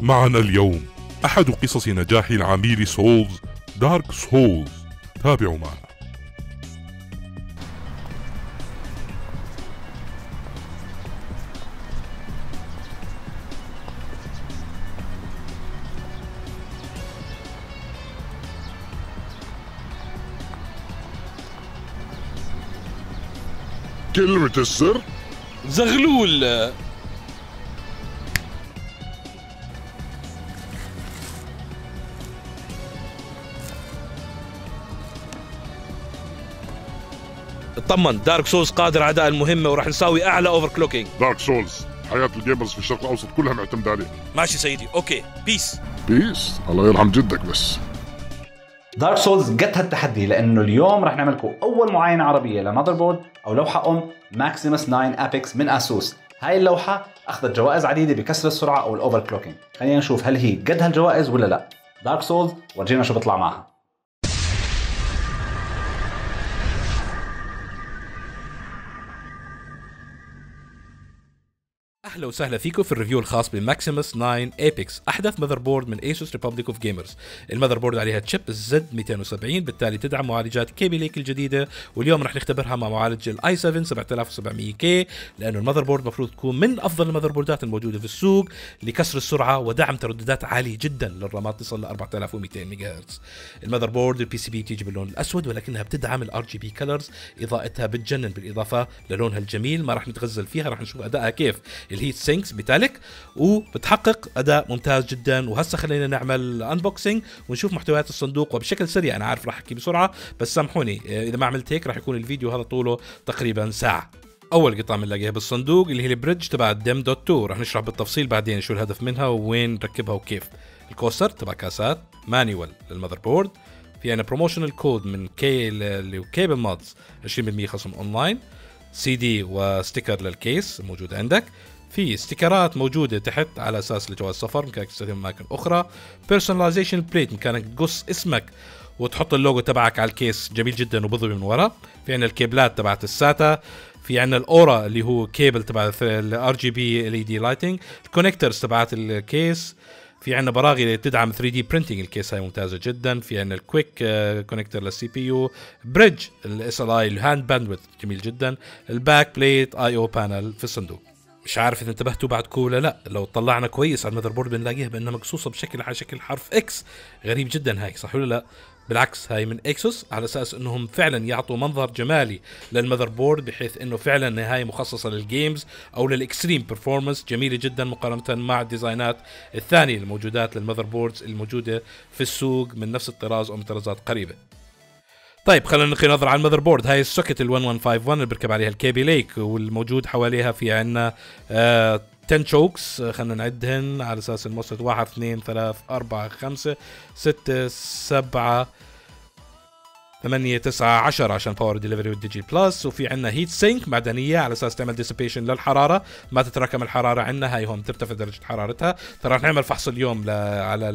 معنا اليوم أحد قصص نجاح العميل سولز دارك سولز تابعوا معنا كلمة السر زغلول اطمن دارك سولز قادر على اداء المهمه وراح نساوي اعلى اوفر كلوكينج دارك سولز حياه الجيمرز في الشرق الاوسط كلها معتمده عليه ماشي سيدي اوكي بيس بيس الله يرحم جدك بس دارك سولز جت هالتحدي لانه اليوم رح نعمل لكم اول معاينه عربيه لمذر بورد او لوحه ام ماكسيمس 9 ابيكس من اسوس هاي اللوحه اخذت جوائز عديده بكسر السرعه او الاوفر كلوكينج خلينا نشوف هل هي قد هالجوائز ولا لا دارك سولز ورجينا شو بيطلع معها اهلا وسهلا فيكم في الريفيو الخاص بماكسيموس 9 ايبكس احدث ماذر بورد من ايسوس ريبابليك اوف جيمرز الماذر بورد عليها تشيب زد 270 بالتالي تدعم معالجات كيبي ليك الجديده واليوم رح نختبرها مع معالج الاي 7 7700 كي لانه الماذر بورد المفروض تكون من افضل الماذر بوردات الموجوده في السوق لكسر السرعه ودعم ترددات عاليه جدا للرامات تصل ل 4200 ميجا هرتز الماذر بورد البي سي بي تيجي باللون الاسود ولكنها بتدعم الار جي بي كلرز اضاءتها بتجنن بالاضافه للونها الجميل ما رح نتغزل فيها رح نشوف ادائها كيف اللي هيت سينكس ميتاليك وبتحقق اداء ممتاز جدا وهسه خلينا نعمل انبوكسنج ونشوف محتويات الصندوق وبشكل سريع انا عارف راح احكي بسرعه بس سامحوني آه، اذا ما عملت هيك راح يكون الفيديو هذا طوله تقريبا ساعه اول قطعه بنلاقيها بالصندوق اللي هي البريدج تبع الدم دوت 2 رح نشرح بالتفصيل بعدين شو الهدف منها ووين نركبها وكيف الكوستر تبع كاسات مانيوال للمذر بورد في عنا بروموشنال كود من كي اللي كيبل مودز 20% خصم اونلاين سي دي وستيكر للكيس موجود عندك في استيكرات موجوده تحت على اساس الجواز سفر مكانك تستخدم اماكن اخرى بيرسوناليزيشن بليت مكانك تقص اسمك وتحط اللوجو تبعك على الكيس جميل جدا وبضوي من ورا في عنا الكيبلات تبعت الساتا في عنا الاورا اللي هو كيبل تبع الار جي بي ال اي دي لايتنج الكونكترز تبعت الكيس في عنا براغي اللي تدعم 3 دي برينتنج الكيس هاي ممتازه جدا في عنا الكويك كونكتر آه، للسي بي يو بريدج الاس ال اي الهاند باندويث جميل جدا الباك بليت اي او بانل في الصندوق مش عارف اذا انتبهتوا بعدكم ولا لا لو طلعنا كويس على المذر بورد بنلاقيها بانها مقصوصه بشكل على شكل حرف اكس غريب جدا هاي صح ولا لا بالعكس هاي من اكسوس على اساس انهم فعلا يعطوا منظر جمالي للمذر بورد بحيث انه فعلا هاي مخصصه للجيمز او للاكستريم بيرفورمانس جميله جدا مقارنه مع الديزاينات الثانيه الموجودات للمذر بوردز الموجوده في السوق من نفس الطراز او من طرازات قريبه طيب خلينا نلقي نظره على المذر بورد هاي السوكت ال 1151 اللي بيركب عليها الكيبي ليك والموجود حواليها في عندنا آه 10 شوكس آه، خلينا نعدهن على اساس المصد 1 2 3 4 5 6 7 8 9 10 عشان باور ديليفري والديجي بلس وفي عندنا هيت سينك معدنيه على اساس تعمل ديسيبيشن للحراره ما تتراكم الحراره عندنا هاي هون ترتفع درجه حرارتها ترى نعمل فحص اليوم على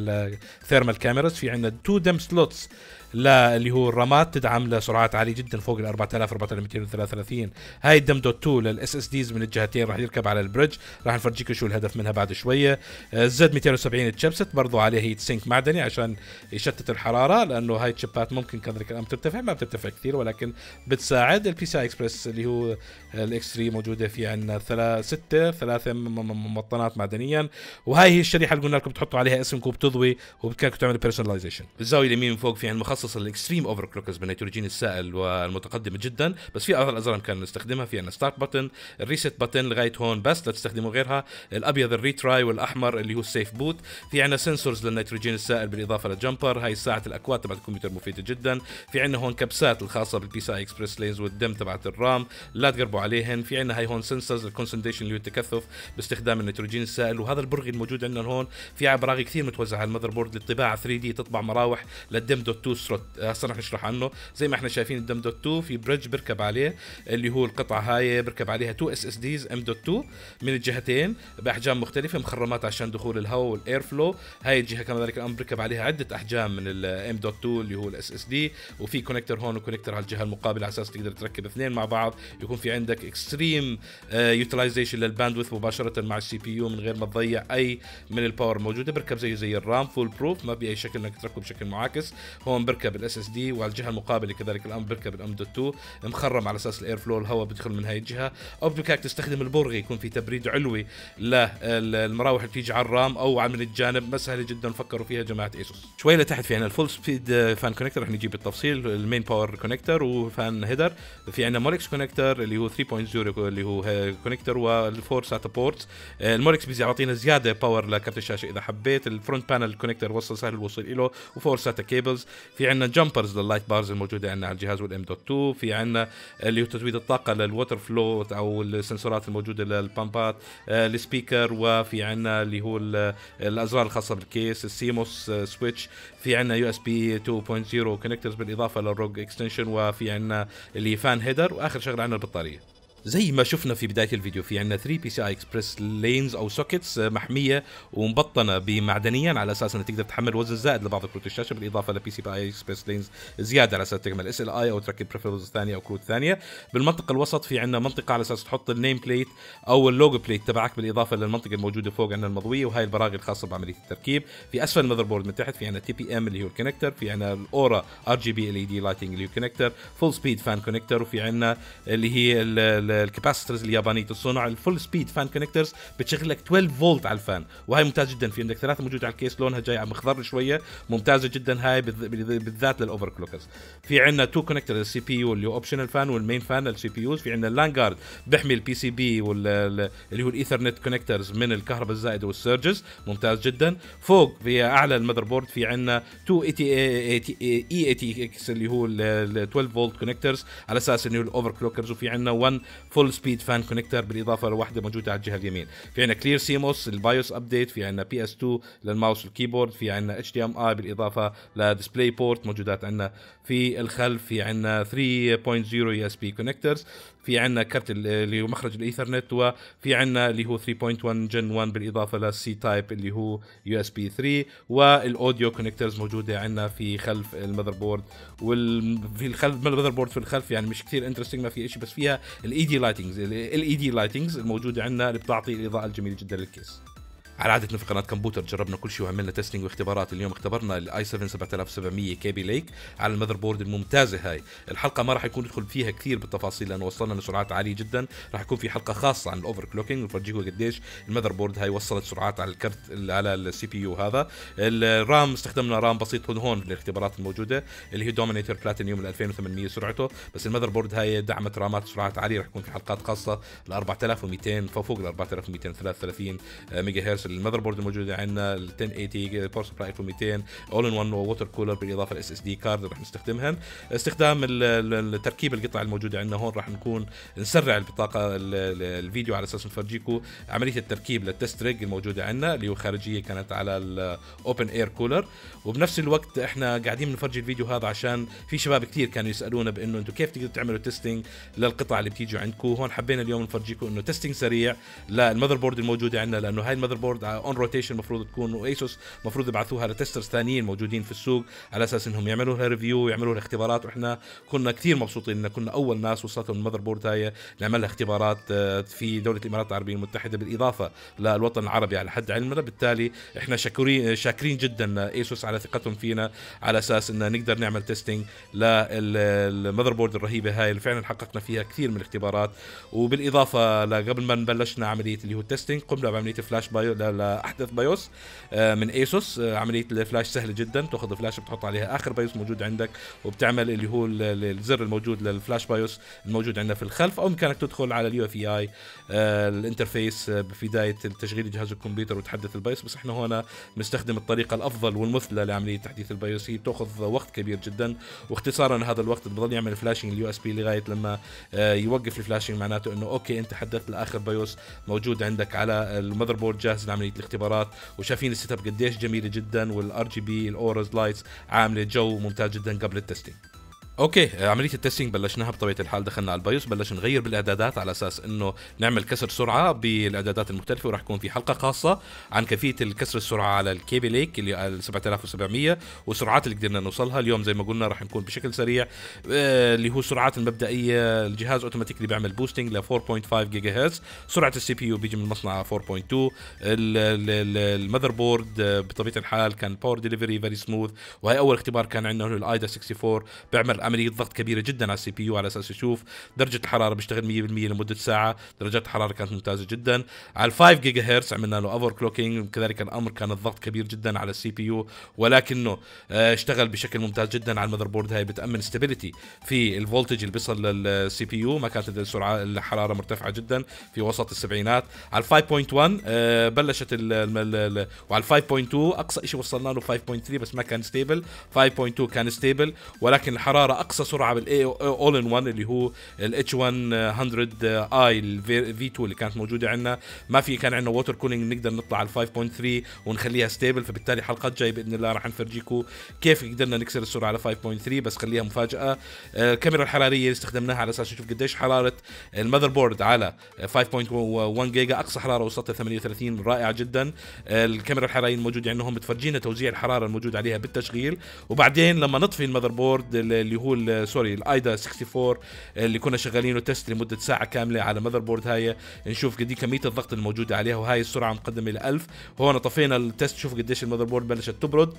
الثيرمال كاميراز في عندنا تو دم سلوتس اللي هو الرامات تدعم لسرعات عاليه جدا فوق ال 4000 4233 هاي الدم دوت 2 للاس اس ديز من الجهتين راح يركب على البريدج راح نفرجيك شو الهدف منها بعد شويه الزد 270 الشيبسيت برضو عليه هيت سينك معدني عشان يشتت الحراره لانه هاي الشيبات ممكن كذلك الان ترتفع ما بترتفع كثير ولكن بتساعد البي سي اكسبرس اللي هو الاكس 3 موجوده في عندنا ستة ثلاثة ممطنات معدنيا وهاي هي الشريحة اللي قلنا لكم بتحطوا عليها اسمكم وبتضوي وبتكون تعمل بيرسوناليزيشن بالزاوية اليمين من فوق في عندنا متخصص الاكستريم اوفر كلوكرز بالنيتروجين السائل والمتقدمه جدا بس في اغلب الازرار كان نستخدمها في عندنا ستارت بتن الريست بتن لغايه هون بس لا تستخدموا غيرها الابيض الريتراي والاحمر اللي هو السيف بوت في عندنا سنسورز للنيتروجين السائل بالاضافه للجمبر هاي ساعه الاكواد تبعت الكمبيوتر مفيده جدا في عندنا هون كبسات الخاصه بالبي سي اي اكسبرس لينز والدم تبعت الرام لا تقربوا عليهن في عندنا هاي هون سنسورز الكونسنتريشن اللي هو التكثف باستخدام النيتروجين السائل وهذا البرغي الموجود عندنا هون في عبراغي كثير متوزعه على المذر بورد للطباعه 3 دي تطبع مراوح للدم دوت 2 سلوت هسه رح نشرح عنه زي ما احنا شايفين الدم دوت 2 في بريدج بركب عليه اللي هو القطعه هاي بركب عليها 2 اس اس ديز ام دوت 2 من الجهتين باحجام مختلفه مخرمات عشان دخول الهواء والاير فلو هاي الجهه كمان ذلك الامر بركب عليها عده احجام من الام دوت 2 اللي هو الاس اس دي وفي كونكتر هون وكونكتر على الجهه المقابله على اساس تقدر تركب اثنين مع بعض يكون في عندك اكستريم يوتلايزيشن للباندوث مباشره مع السي بي يو من غير ما تضيع اي من الباور موجوده بركب زيه زي الرام فول بروف ما في اي شكل انك تركبه بشكل معاكس هون بركب بركب الاس اس دي وعلى الجهه المقابله كذلك الان بركب الام دوت 2 مخرم على اساس الاير فلو الهواء بيدخل من هاي الجهه اوبتيكاك تستخدم البرغي يكون في تبريد علوي للمراوح اللي بتيجي على الرام او على من الجانب مسهله جدا فكروا فيها جماعه ايسوس شوي لتحت في عندنا الفول سبيد فان كونكتر رح نجيب بالتفصيل المين باور كونكتر وفان هيدر في عندنا مولكس كونكتر اللي هو 3.0 اللي هو كونكتر والفور ساتا بورتس المولكس بيعطينا زياده باور لكارت الشاشه اذا حبيت الفرونت بانل كونكتر وصل سهل الوصول له وفور ساتا كيبلز في عندنا جمبرز لللايت بارز الموجوده عندنا على الجهاز والام دوت 2 في عندنا اللي هو تزويد الطاقه للوتر فلو او السنسورات الموجوده للبامبات السبيكر آه، وفي عندنا اللي هو الازرار الخاصه بالكيس السيموس سويتش آه، في عندنا يو اس بي 2.0 كونكترز بالاضافه للروج اكستنشن وفي عندنا اللي فان هيدر واخر شغله عندنا البطاريه زي ما شفنا في بدايه الفيديو في عندنا 3 بي سي اي اكسبرس لينز او سوكيتس آه، محميه ومبطنه بمعدنيا على اساس انها تقدر تحمل وزن زائد لبعض كروت الشاشه بالاضافه لبي سي اي اكسبرس لينز زياده على اساس تكمل اس ال اي او تركب بريفرنس ثانيه او كروت ثانيه بالمنطقه الوسط في عندنا منطقه على اساس تحط النيم بليت او اللوجو بليت تبعك بالاضافه للمنطقه الموجوده فوق عندنا المضويه وهي البراغي الخاصه بعمليه التركيب في اسفل المذر بورد من تحت في عندنا تي بي ام اللي هو الكونكتر في عندنا الاورا ار جي بي ال اي دي لايتنج اللي هو الكونكتر فول سبيد فان كونكتر وفي عندنا اللي هي الكاباسيتورز اليابانيه تصنع الفول سبيد فان كونكترز بتشغل لك 12 فولت على الفان وهي ممتاز جدا في عندك ثلاثه موجوده على الكيس لونها جاي مخضر شويه ممتازه جدا هاي بالذات للاوفر كلوكرز في عندنا تو كونكتر للسي بي يو اللي اوبشنال فان والمين فان للسي بي يوز في عندنا اللانجارد بيحمي البي سي بي اللي هو الايثرنت كونكترز من الكهرباء الزائده والسيرجز ممتاز جدا فوق في اعلى المذر بورد في عندنا تو اي تي اي اي تي اكس اللي هو ال 12 فولت كونكترز على اساس انه الاوفر كلوكرز وفي عندنا 1 فول سبيد فان كونكتر بالاضافه لوحده موجوده على الجهه اليمين في عندنا كلير سيموس البايوس ابديت في عندنا بي اس 2 للماوس والكيبورد في عندنا اتش دي ام اي بالاضافه لديسبلاي بورت موجودات عندنا في الخلف في عندنا 3.0 يو اس بي كونكترز في عندنا كرت اللي هو مخرج الايثرنت وفي عندنا اللي هو 3.1 جن 1 بالاضافه للسي تايب اللي هو يو اس بي 3 والاوديو كونكترز موجوده عندنا في خلف المذر بورد وفي الخلف المذر بورد في الخلف يعني مش كثير انترستنج ما في شيء بس فيها الاي دي e لايتنجز ال اي دي e لايتنجز الموجوده عندنا اللي بتعطي الاضاءه الجميله جدا للكيس على عادتنا في قناه كمبيوتر جربنا كل شيء وعملنا تيستنج واختبارات اليوم اختبرنا الاي 7 7700 كي بي ليك على المذر بورد الممتازه هاي الحلقه ما راح يكون ندخل فيها كثير بالتفاصيل لانه وصلنا لسرعات عاليه جدا راح يكون في حلقه خاصه عن الاوفر كلوكينج ونفرجيكم قديش المذر بورد هاي وصلت سرعات على الكرت على السي بي يو هذا الرام استخدمنا رام بسيط هون هون للاختبارات الموجوده اللي هي دومينيتر بلاتينيوم 2800 سرعته بس المذر بورد هاي دعمت رامات سرعات عاليه راح يكون في حلقات خاصه ل 4200 فوق ال 4233 ميجا هرتز المذر بورد الموجوده عندنا ال 1080 باور سبلاي 1200 اول ان 1 ووتر كولر بالاضافه ل اس دي كارد رح نستخدمهم استخدام تركيب القطع الموجوده عندنا هون رح نكون نسرع البطاقه الفيديو على اساس نفرجيكم عمليه التركيب للتست ريج الموجوده عندنا اللي هو خارجيه كانت على الاوبن اير كولر وبنفس الوقت احنا قاعدين بنفرجي الفيديو هذا عشان في شباب كثير كانوا يسالونا بانه انتم كيف تقدروا تعملوا تيستينج للقطع اللي بتيجي عندكم هون حبينا اليوم نفرجيكم انه تيستينج سريع للمذر بورد الموجوده عندنا لانه هاي المذر بورد وورد اون روتيشن المفروض تكون وايسوس المفروض يبعثوها لتسترز ثانيين موجودين في السوق على اساس انهم يعملوا لها ريفيو ويعملوا لها اختبارات واحنا كنا كثير مبسوطين ان كنا اول ناس وصلتهم المذر بورد هاي نعمل لها اختبارات آه، في دوله الامارات العربيه المتحده بالاضافه للوطن العربي على حد علمنا بالتالي احنا شاكرين شاكرين جدا ايسوس على ثقتهم فينا على اساس ان نقدر نعمل تيستينج للمذر بورد الرهيبه هاي اللي فعلا حققنا فيها كثير من الاختبارات وبالاضافه لقبل ما بلشنا عمليه اللي هو التستنج قمنا بعمليه فلاش بايو لاحدث بايوس آه، من ايسوس آه، عمليه الفلاش سهله جدا تاخذ فلاش بتحط عليها اخر بايوس موجود عندك وبتعمل اللي هو الزر الموجود للفلاش بايوس الموجود عندنا في الخلف او بامكانك تدخل على اليو اف اي اي الانترفيس آه، بدايه تشغيل جهاز الكمبيوتر وتحدث البايوس بس احنا هنا بنستخدم الطريقه الافضل والمثلى لعمليه تحديث البايوس هي بتاخذ وقت كبير جدا واختصارا لهذا الوقت بضل يعمل فلاشنج اليو اس بي لغايه لما يوقف الفلاشنج معناته انه اوكي انت حدثت لاخر بايوس موجود عندك على المذر بورد جاهز لعمليه الاختبارات وشايفين السيت اب قديش جميله جدا والار جي بي الاورز لايتس عامله جو ممتاز جدا قبل التستنج اوكي عمليه التستنج بلشناها بطبيعه الحال دخلنا على البايوس بلش نغير بالاعدادات على اساس انه نعمل كسر سرعه بالاعدادات المختلفه وراح يكون في حلقه خاصه عن كيفيه الكسر السرعه على الكيبي ليك اللي 7700 والسرعات اللي قدرنا نوصلها اليوم زي ما قلنا راح نكون بشكل سريع آه، اللي هو السرعات المبدئيه الجهاز اوتوماتيكلي بيعمل بوستنج ل 4.5 جيجا هرتز سرعه السي بي يو بيجي من المصنع 4.2 المذر بورد بطبيعه الحال كان باور ديليفري فيري سموث وهي اول اختبار كان عندنا الايدا 64 بيعمل عمليه ضغط كبيره جدا على السي بي يو على اساس يشوف درجه الحراره بيشتغل 100% لمده ساعه درجات الحراره كانت ممتازه جدا على 5 جيجا هرتز عملنا له اوفر كلوكينج كذلك الامر كان الضغط كبير جدا على السي بي يو ولكنه آه، اشتغل بشكل ممتاز جدا على المذر بورد هاي بتامن ستابيليتي في الفولتج اللي بيصل للسي بي يو ما كانت السرعه الحراره مرتفعه جدا في وسط السبعينات على 5.1 آه، بلشت ال وعلى 5.2 اقصى شيء وصلنا له 5.3 بس ما كان ستيبل 5.2 كان ستيبل ولكن الحراره سياره اقصى سرعه بالاي اول ان 1 اللي هو الاتش 100 اي الفي 2 اللي كانت موجوده عندنا ما في كان عندنا ووتر كولينج نقدر نطلع على 5.3 ونخليها ستيبل فبالتالي حلقات جاي باذن الله راح نفرجيكم كيف قدرنا نكسر السرعه على 5.3 بس خليها مفاجاه الكاميرا آه، الحراريه اللي استخدمناها على اساس نشوف قديش حراره المذر بورد على 5.1 جيجا اقصى حراره وصلت 38 رائعه جدا آه، الكاميرا الحراريه الموجوده عندهم بتفرجينا توزيع الحراره الموجود عليها بالتشغيل وبعدين لما نطفي المذر بورد اللي هو سوري الايدا آه، 64 اللي كنا شغالين تيست لمده ساعه كامله على مذر بورد هاي نشوف قد كميه الضغط الموجوده عليها وهاي السرعه مقدمه ل 1000 هون طفينا التيست شوف قديش المذر بورد بلشت تبرد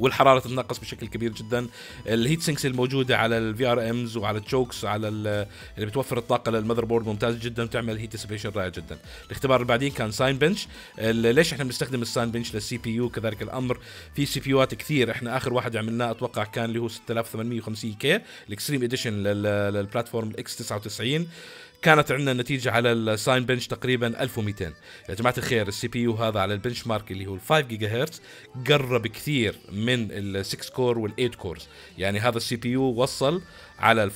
والحراره تتنقص بشكل كبير جدا الهيت سينكس الموجوده على الفي ار امز وعلى التشوكس على اللي بتوفر الطاقه للمذر بورد ممتاز جدا وتعمل هيت ديسيبيشن رائع جدا الاختبار اللي بعدين كان ساين بنش ليش احنا بنستخدم الساين بنش للسي بي يو كذلك الامر في سي بي يوات كثير احنا اخر واحد عملناه اتوقع كان اللي هو 6850 كي الاكستريم اديشن للبلاتفورم الاكس 99 كانت عندنا النتيجه على الساين بنش تقريبا 1200 يا جماعه الخير السي بي يو هذا على البنش مارك اللي هو 5 جيجا هرتز قرب كثير من ال 6 كور وال8 كورز يعني هذا السي بي يو وصل على ال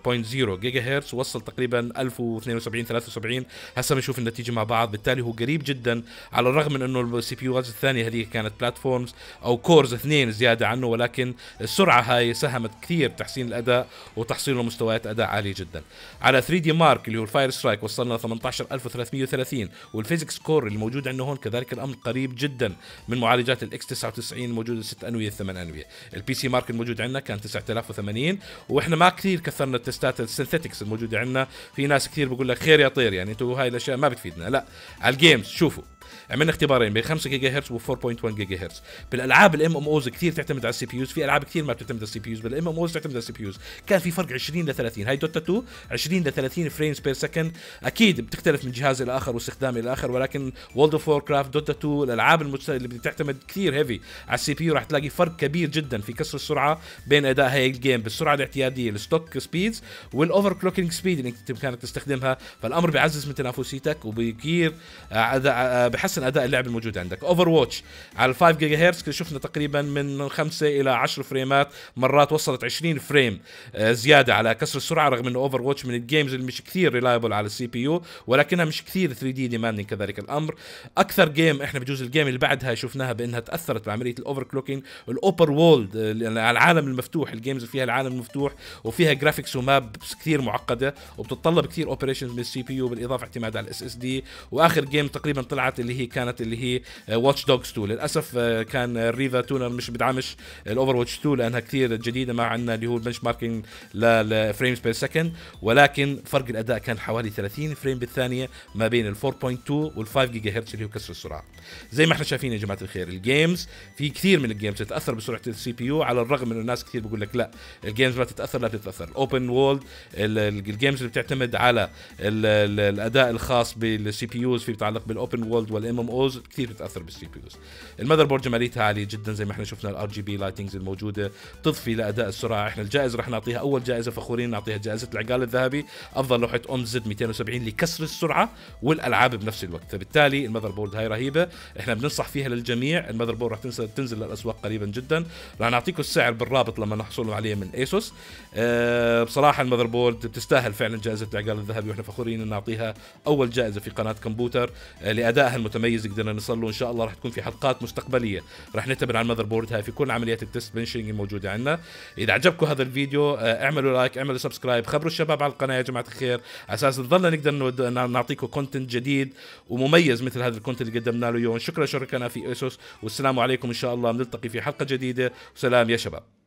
5.0 جيجا هرتز وصل تقريبا 1072 73 هسه بنشوف النتيجه مع بعض بالتالي هو قريب جدا على الرغم من انه السي بي يوز الثانيه هذه كانت بلاتفورمز او كورز اثنين زياده عنه ولكن السرعه هاي ساهمت كثير بتحسين الاداء وتحصيل مستويات اداء عاليه جدا على 3 دي مارك اللي هو الفاير سترايك وصلنا ل 18330 والفيزكس كور اللي موجود عندنا هون كذلك الامر قريب جدا من معالجات الاكس 99 الموجوده 6 انويه 8 انويه البي سي مارك الموجود عندنا كان 9080 واحنا ما كثير كثرنا التستات السنثيتكس الموجوده عندنا في ناس كثير بقول لك خير يا طير يعني انتوا هاي الاشياء ما بتفيدنا لا على الجيمز شوفوا عملنا اختبارين بين 5 جيجا هرتز و 4.1 جيجا هرتز بالالعاب الام ام اوز كثير تعتمد على السي بي يوز في العاب كثير ما بتعتمد على السي بي يوز بالام ام اوز تعتمد على السي بي يوز كان في فرق 20 ل 30 هاي دوتا 2 20 ل 30 فريمز بير سكند اكيد بتختلف من جهاز الى اخر واستخدام الى اخر ولكن وولد اوف وور كرافت دوتا 2 الالعاب اللي بتعتمد كثير هيفي على السي بي يو راح تلاقي فرق كبير جدا في كسر السرعه بين اداء هاي الجيم بالسرعه الاعتياديه الستوك سبيدز والاوفر كلوكينج سبيد اللي انت كانت تستخدمها فالامر بيعزز من تنافسيتك وبيكير آه، آه، بحسن احسن اداء اللعب الموجود عندك اوفر واتش على 5 جيجا هرتز شفنا تقريبا من 5 الى 10 فريمات مرات وصلت 20 فريم آه، زياده على كسر السرعه رغم انه اوفر واتش من الجيمز اللي مش كثير ريلايبل على السي بي يو ولكنها مش كثير 3 دي ديماندنج كذلك الامر اكثر جيم احنا بجوز الجيم اللي بعدها شفناها بانها تاثرت بعمليه الاوفر كلوكينج الاوبر وولد العالم المفتوح الجيمز اللي فيها العالم المفتوح وفيها جرافيكس ومابس كثير معقده وبتتطلب كثير اوبريشنز من السي بي يو بالاضافه اعتماد على الاس اس دي واخر جيم تقريبا طلعت اللي هي كانت اللي هي واتش دوجز 2 للاسف آه، كان آه، ريفا تونر مش بدعمش الاوفر واتش 2 لانها كثير جديده ما عندنا اللي هو البنش ماركينج للفريمز بير سكند ولكن فرق الاداء كان حوالي 30 فريم بالثانيه ما بين ال 4.2 وال 5 جيجا هرتز اللي هو كسر السرعه زي ما احنا شايفين يا جماعه الخير الجيمز في كثير من الجيمز تتاثر بسرعه السي بي يو على الرغم انه الناس كثير بقول لك لا الجيمز ما تتاثر لا تتاثر الاوبن وولد الجيمز اللي بتعتمد على الاداء الخاص بالسي بي يوز في بتعلق بالاوبن وولد والام الام اوز كثير بتاثر بالسي بي يوز المذر بورد جماليتها عاليه جدا زي ما احنا شفنا الار جي بي لايتنجز الموجوده تضفي لاداء السرعه احنا الجائزه رح نعطيها اول جائزه فخورين نعطيها جائزه العقال الذهبي افضل لوحه ام زد 270 لكسر السرعه والالعاب بنفس الوقت فبالتالي المذر بورد هاي رهيبه احنا بننصح فيها للجميع المذر بورد رح تنزل تنزل للاسواق قريبا جدا رح نعطيكم السعر بالرابط لما نحصل عليه من ايسوس أه بصراحه المذر بورد بتستاهل فعلا جائزه العقال الذهبي واحنا فخورين نعطيها اول جائزه في قناه كمبيوتر آه، لادائها المتميز مميز قدرنا نصل له ان شاء الله راح تكون في حلقات مستقبليه راح نعتمد على المذر بورد هاي في كل عمليات التست بنشنج الموجوده عندنا اذا عجبكم هذا الفيديو آه، اعملوا لايك اعملوا سبسكرايب خبروا الشباب على القناه يا جماعه الخير على اساس نضلنا نقدر نعطيكم كونتنت جديد ومميز مثل هذا الكونتنت اللي قدمنا له اليوم شكرا شركائنا في اسوس والسلام عليكم ان شاء الله بنلتقي في حلقه جديده وسلام يا شباب